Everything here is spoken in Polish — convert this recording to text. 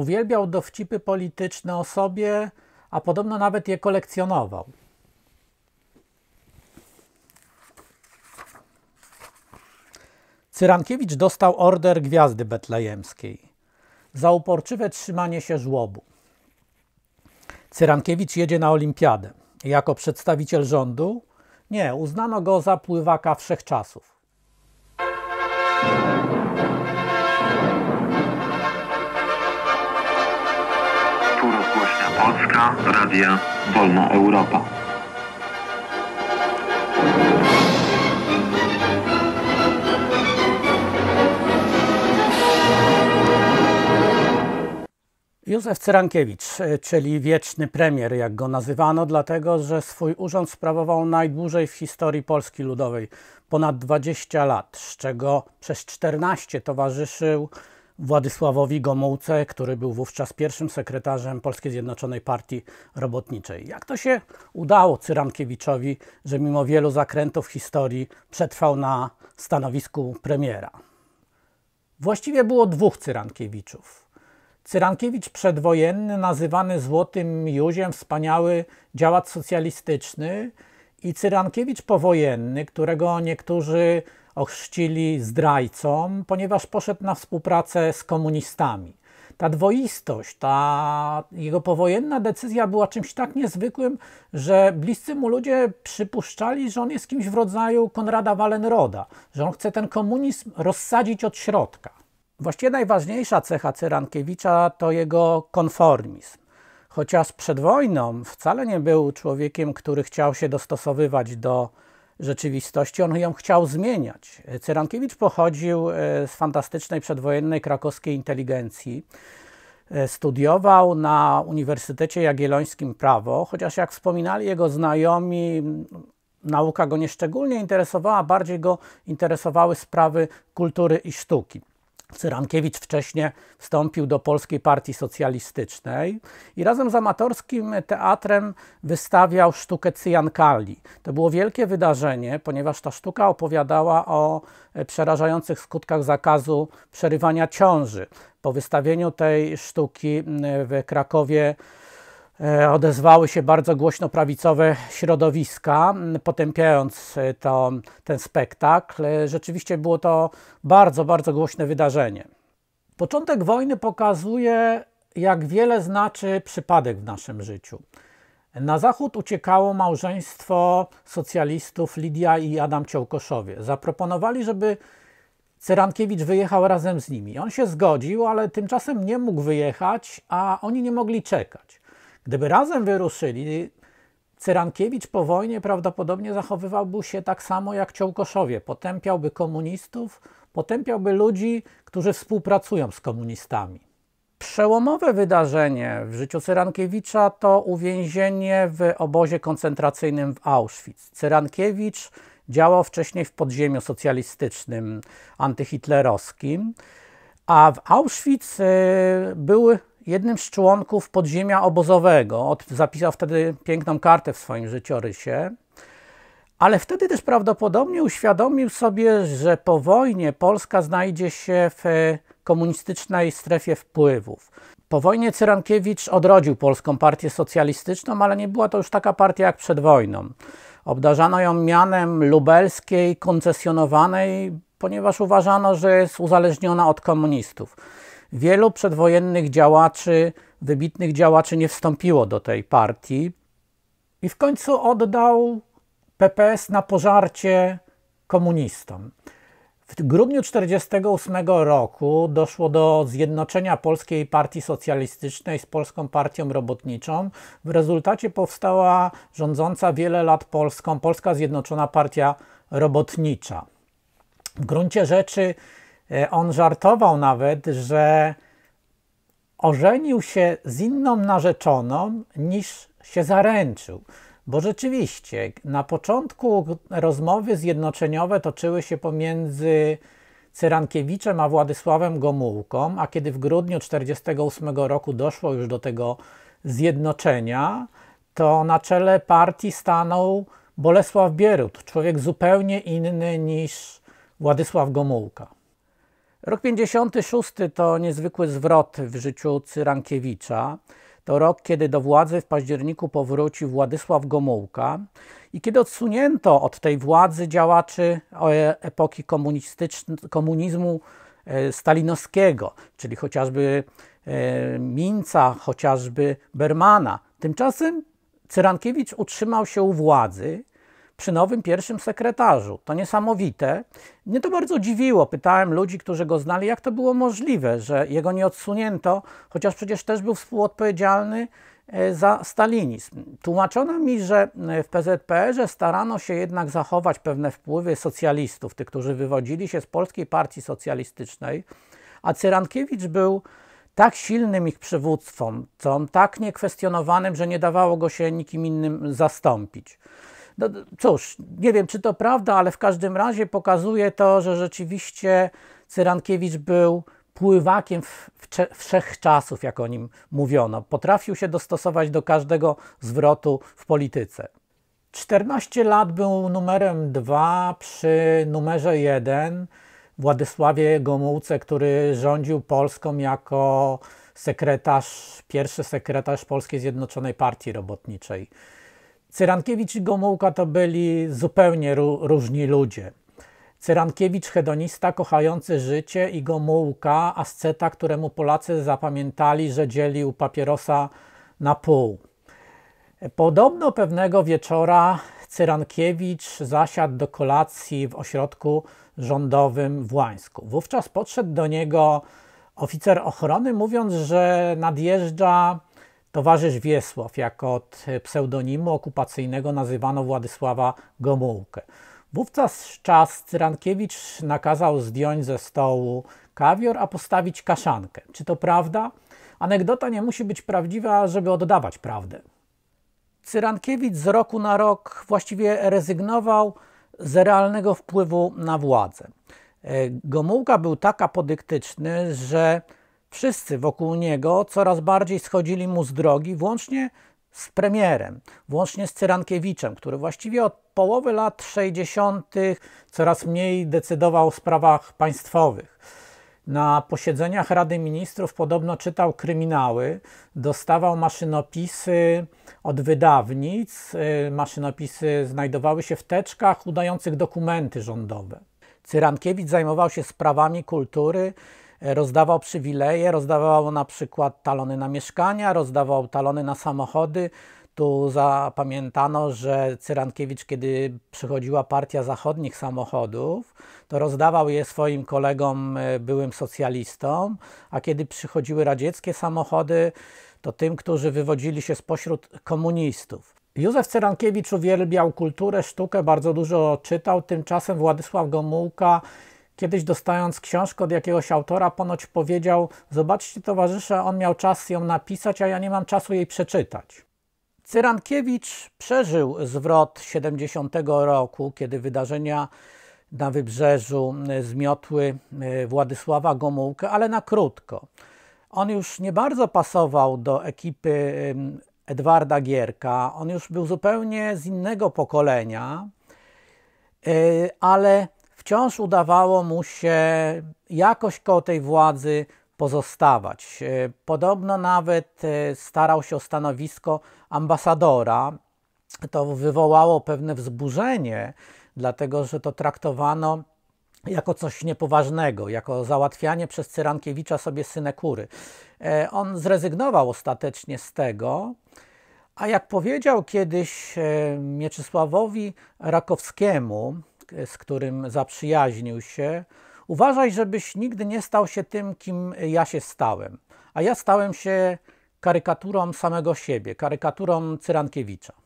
Uwielbiał dowcipy polityczne o sobie, a podobno nawet je kolekcjonował. Cyrankiewicz dostał order Gwiazdy Betlejemskiej za uporczywe trzymanie się żłobu. Cyrankiewicz jedzie na olimpiadę. Jako przedstawiciel rządu? Nie, uznano go za pływaka wszechczasów. Polska Radia Wolna Europa. Józef Cyrankiewicz, e, czyli wieczny premier, jak go nazywano, dlatego że swój urząd sprawował najdłużej w historii Polski Ludowej ponad 20 lat, z czego przez 14 towarzyszył Władysławowi Gomułce, który był wówczas pierwszym sekretarzem Polskiej Zjednoczonej Partii Robotniczej. Jak to się udało Cyrankiewiczowi, że mimo wielu zakrętów historii przetrwał na stanowisku premiera? Właściwie było dwóch Cyrankiewiczów. Cyrankiewicz przedwojenny, nazywany Złotym Józiem, wspaniały działacz socjalistyczny, i Cyrankiewicz powojenny, którego niektórzy ochrzcili zdrajcą, ponieważ poszedł na współpracę z komunistami. Ta dwoistość, ta jego powojenna decyzja była czymś tak niezwykłym, że bliscy mu ludzie przypuszczali, że on jest kimś w rodzaju Konrada Wallenroda, że on chce ten komunizm rozsadzić od środka. Właściwie najważniejsza cecha Cyrankiewicza to jego konformizm. Chociaż przed wojną wcale nie był człowiekiem, który chciał się dostosowywać do rzeczywistości, on ją chciał zmieniać. Cyrankiewicz pochodził e, z fantastycznej przedwojennej krakowskiej inteligencji. E, studiował na Uniwersytecie Jagiellońskim prawo, chociaż jak wspominali jego znajomi, nauka go nieszczególnie interesowała, bardziej go interesowały sprawy kultury i sztuki. Cyrankiewicz wcześniej wstąpił do Polskiej Partii Socjalistycznej i razem z amatorskim teatrem wystawiał sztukę Cyjankali. To było wielkie wydarzenie, ponieważ ta sztuka opowiadała o przerażających skutkach zakazu przerywania ciąży. Po wystawieniu tej sztuki w Krakowie E, odezwały się bardzo głośno prawicowe środowiska, potępiając e, to, ten spektakl. E, rzeczywiście było to bardzo, bardzo głośne wydarzenie. Początek wojny pokazuje, jak wiele znaczy przypadek w naszym życiu. Na zachód uciekało małżeństwo socjalistów Lidia i Adam Ciołkoszowie. Zaproponowali, żeby Cyrankiewicz wyjechał razem z nimi. On się zgodził, ale tymczasem nie mógł wyjechać, a oni nie mogli czekać. Gdyby razem wyruszyli, Cyrankiewicz po wojnie prawdopodobnie zachowywałby się tak samo jak Ciołkoszowie. Potępiałby komunistów, potępiałby ludzi, którzy współpracują z komunistami. Przełomowe wydarzenie w życiu Cyrankiewicza to uwięzienie w obozie koncentracyjnym w Auschwitz. Cyrankiewicz działał wcześniej w podziemiu socjalistycznym antyhitlerowskim, a w Auschwitz y, był jednym z członków podziemia obozowego. zapisał wtedy piękną kartę w swoim życiorysie. Ale wtedy też prawdopodobnie uświadomił sobie, że po wojnie Polska znajdzie się w e, komunistycznej strefie wpływów. Po wojnie Cyrankiewicz odrodził Polską Partię Socjalistyczną, ale nie była to już taka partia jak przed wojną. Obdarzano ją mianem lubelskiej, koncesjonowanej, ponieważ uważano, że jest uzależniona od komunistów. Wielu przedwojennych działaczy, wybitnych działaczy nie wstąpiło do tej partii i w końcu oddał PPS na pożarcie komunistom. W grudniu 1948 roku doszło do zjednoczenia Polskiej Partii Socjalistycznej z Polską Partią Robotniczą. W rezultacie powstała rządząca wiele lat Polską Polska Zjednoczona Partia Robotnicza. W gruncie rzeczy E, on żartował nawet, że ożenił się z inną narzeczoną niż się zaręczył. Bo rzeczywiście na początku rozmowy zjednoczeniowe toczyły się pomiędzy Cyrankiewiczem a Władysławem Gomułką, a kiedy w grudniu 1948 roku doszło już do tego zjednoczenia, to na czele partii stanął Bolesław Bierut, człowiek zupełnie inny niż Władysław Gomułka. Rok 56 to niezwykły zwrot w życiu Cyrankiewicza. To rok, kiedy do władzy w październiku powrócił Władysław Gomułka i kiedy odsunięto od tej władzy działaczy e, epoki komunizmu e, stalinowskiego, czyli chociażby e, Minca, chociażby Bermana. Tymczasem Cyrankiewicz utrzymał się u władzy przy nowym pierwszym sekretarzu. To niesamowite. Mnie to bardzo dziwiło. Pytałem ludzi, którzy go znali, jak to było możliwe, że jego nie odsunięto, chociaż przecież też był współodpowiedzialny e, za stalinizm. Tłumaczono mi, że e, w PZPR-ze starano się jednak zachować pewne wpływy socjalistów, tych, którzy wywodzili się z Polskiej Partii Socjalistycznej, a Cyrankiewicz był tak silnym ich przywódcą, tak niekwestionowanym, że nie dawało go się nikim innym zastąpić. No, cóż, nie wiem czy to prawda, ale w każdym razie pokazuje to, że rzeczywiście Cyrankiewicz był pływakiem wszechczasów, jak o nim mówiono. Potrafił się dostosować do każdego zwrotu w polityce. 14 lat był numerem 2 przy numerze 1 Władysławie Gomułce, który rządził Polską jako sekretarz, pierwszy sekretarz Polskiej Zjednoczonej Partii Robotniczej. Cyrankiewicz i Gomułka to byli zupełnie różni ludzie. Cyrankiewicz hedonista kochający życie i Gomułka asceta, któremu Polacy zapamiętali, że dzielił papierosa na pół. Podobno pewnego wieczora Cyrankiewicz zasiadł do kolacji w ośrodku rządowym w Łańsku. Wówczas podszedł do niego oficer ochrony, mówiąc, że nadjeżdża Towarzysz Wiesław, jak od pseudonimu okupacyjnego nazywano Władysława Gomułkę. Wówczas czas Cyrankiewicz nakazał zdjąć ze stołu kawior, a postawić kaszankę. Czy to prawda? Anegdota nie musi być prawdziwa, żeby oddawać prawdę. Cyrankiewicz z roku na rok właściwie rezygnował z realnego wpływu na władzę. E, Gomułka był tak apodyktyczny, że Wszyscy wokół niego coraz bardziej schodzili mu z drogi, włącznie z premierem, włącznie z Cyrankiewiczem, który właściwie od połowy lat 60. coraz mniej decydował w sprawach państwowych. Na posiedzeniach Rady Ministrów podobno czytał kryminały, dostawał maszynopisy od wydawnic. Y, maszynopisy znajdowały się w teczkach udających dokumenty rządowe. Cyrankiewicz zajmował się sprawami kultury rozdawał przywileje, rozdawał na przykład talony na mieszkania, rozdawał talony na samochody. Tu zapamiętano, że Cyrankiewicz, kiedy przychodziła partia zachodnich samochodów, to rozdawał je swoim kolegom, e, byłym socjalistom, a kiedy przychodziły radzieckie samochody, to tym, którzy wywodzili się spośród komunistów. Józef Cyrankiewicz uwielbiał kulturę, sztukę, bardzo dużo czytał. Tymczasem Władysław Gomułka Kiedyś dostając książkę od jakiegoś autora, ponoć powiedział: Zobaczcie, towarzysze, on miał czas ją napisać, a ja nie mam czasu jej przeczytać. Cyrankiewicz przeżył zwrot 70 roku, kiedy wydarzenia na wybrzeżu zmiotły e, Władysława Gomułkę, ale na krótko. On już nie bardzo pasował do ekipy Edwarda Gierka, on już był zupełnie z innego pokolenia, e, ale wciąż udawało mu się jakoś koło tej władzy pozostawać. E, podobno nawet e, starał się o stanowisko ambasadora. To wywołało pewne wzburzenie, dlatego że to traktowano jako coś niepoważnego, jako załatwianie przez Cyrankiewicza sobie synekury. E, on zrezygnował ostatecznie z tego, a jak powiedział kiedyś Mieczysławowi Rakowskiemu, z którym zaprzyjaźnił się, uważaj, żebyś nigdy nie stał się tym, kim ja się stałem. A ja stałem się karykaturą samego siebie, karykaturą Cyrankiewicza.